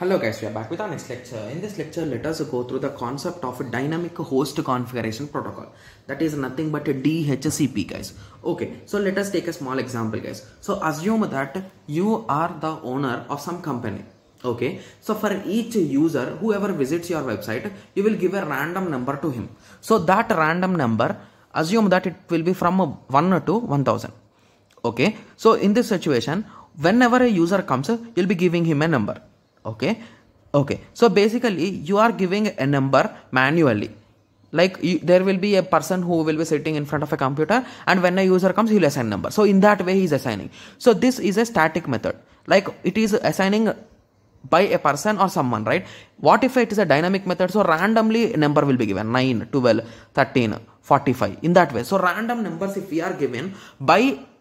Hello guys, we are back with our next lecture. In this lecture, let us go through the concept of a dynamic host configuration protocol. That is nothing but a DHCP guys. Okay, so let us take a small example guys. So assume that you are the owner of some company. Okay, so for each user, whoever visits your website, you will give a random number to him. So that random number, assume that it will be from 1 to 1000. Okay, so in this situation, whenever a user comes, you'll be giving him a number okay okay so basically you are giving a number manually like you, there will be a person who will be sitting in front of a computer and when a user comes he'll assign number so in that way he is assigning so this is a static method like it is assigning by a person or someone right what if it is a dynamic method so randomly number will be given 9 12 13 45 in that way so random numbers if we are given by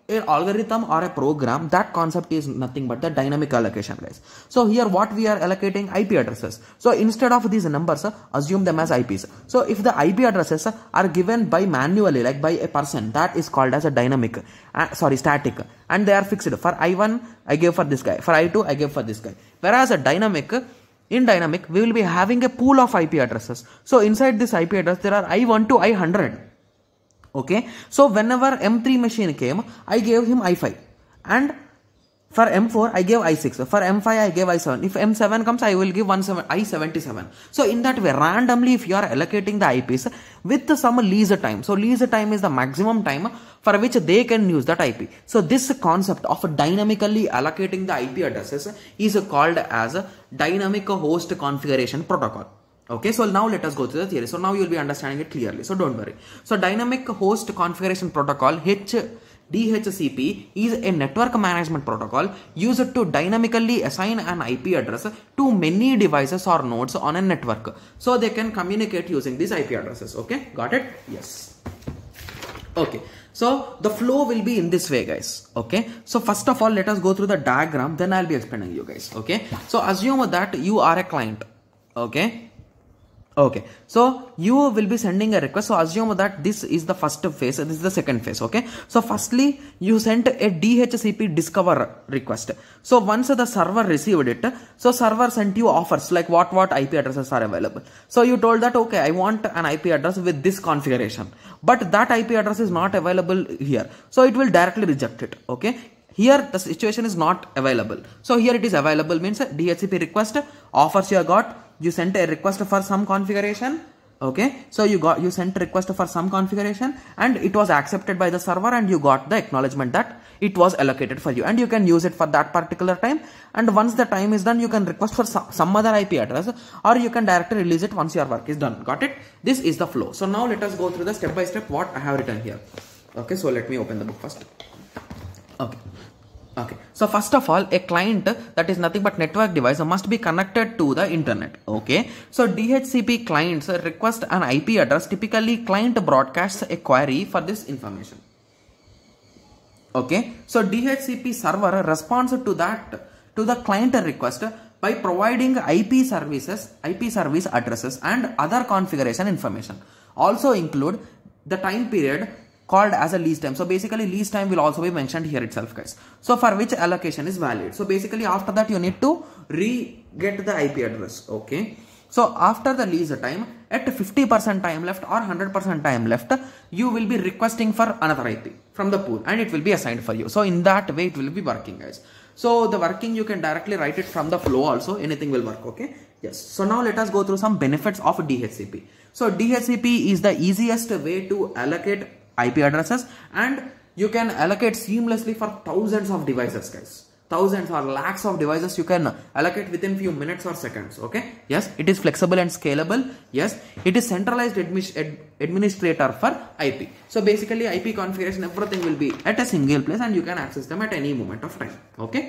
an algorithm or a program that concept is nothing but the dynamic allocation guys so here what we are allocating ip addresses so instead of these numbers uh, assume them as ips so if the ip addresses uh, are given by manually like by a person that is called as a dynamic uh, sorry static and they are fixed for i1 i gave for this guy for i2 i gave for this guy whereas a dynamic in dynamic we will be having a pool of ip addresses so inside this ip address there are i1 to i100 Okay. So whenever M3 machine came, I gave him i5 and for M4 I gave I6. For M5 I gave I7. If M7 comes I will give i I77. So in that way randomly if you are allocating the IPs with some lease time. So lease time is the maximum time for which they can use that IP. So this concept of dynamically allocating the IP addresses is called as dynamic host configuration protocol. Okay, so now let us go through the theory. So now you will be understanding it clearly. So don't worry. So dynamic host configuration protocol H DHCP is a network management protocol used to dynamically assign an IP address to many devices or nodes on a network. So they can communicate using these IP addresses. Okay, got it? Yes. Okay. So the flow will be in this way guys. Okay. So first of all, let us go through the diagram. Then I'll be explaining you guys. Okay. So assume that you are a client. Okay Okay, so you will be sending a request. So assume that this is the first phase, this is the second phase. Okay, so firstly, you sent a DHCP discover request. So once the server received it, so server sent you offers like what what IP addresses are available. So you told that okay, I want an IP address with this configuration, but that IP address is not available here. So it will directly reject it. Okay, here the situation is not available so here it is available means dhcp request offers you got you sent a request for some configuration okay so you got you sent request for some configuration and it was accepted by the server and you got the acknowledgement that it was allocated for you and you can use it for that particular time and once the time is done you can request for some, some other ip address or you can directly release it once your work is done got it this is the flow so now let us go through the step by step what i have written here okay so let me open the book first okay Okay, so first of all, a client that is nothing but network device must be connected to the internet. Okay, so DHCP clients request an IP address. Typically, client broadcasts a query for this information. Okay, so DHCP server responds to that to the client request by providing IP services, IP service addresses and other configuration information. Also include the time period called as a lease time. So basically lease time will also be mentioned here itself guys. So for which allocation is valid. So basically after that you need to re-get the IP address. Okay. So after the lease time at 50% time left or 100% time left you will be requesting for another IP from the pool and it will be assigned for you. So in that way it will be working guys. So the working you can directly write it from the flow also anything will work okay. Yes. So now let us go through some benefits of DHCP. So DHCP is the easiest way to allocate IP addresses and you can allocate seamlessly for thousands of devices guys thousands or lakhs of devices you can allocate within few minutes or seconds okay yes it is flexible and scalable yes it is centralized ad administrator for ip so basically ip configuration everything will be at a single place and you can access them at any moment of time okay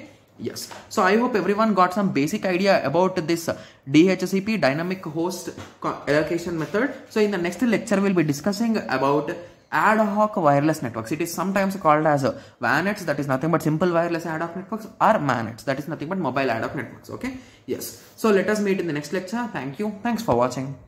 yes so i hope everyone got some basic idea about this dhcp dynamic host allocation method so in the next lecture we'll be discussing about ad hoc wireless networks. It is sometimes called as a VANETs that is nothing but simple wireless ad hoc networks, or MANETs, that is nothing but mobile ad hoc networks. Okay, yes. So let us meet in the next lecture. Thank you. Thanks for watching.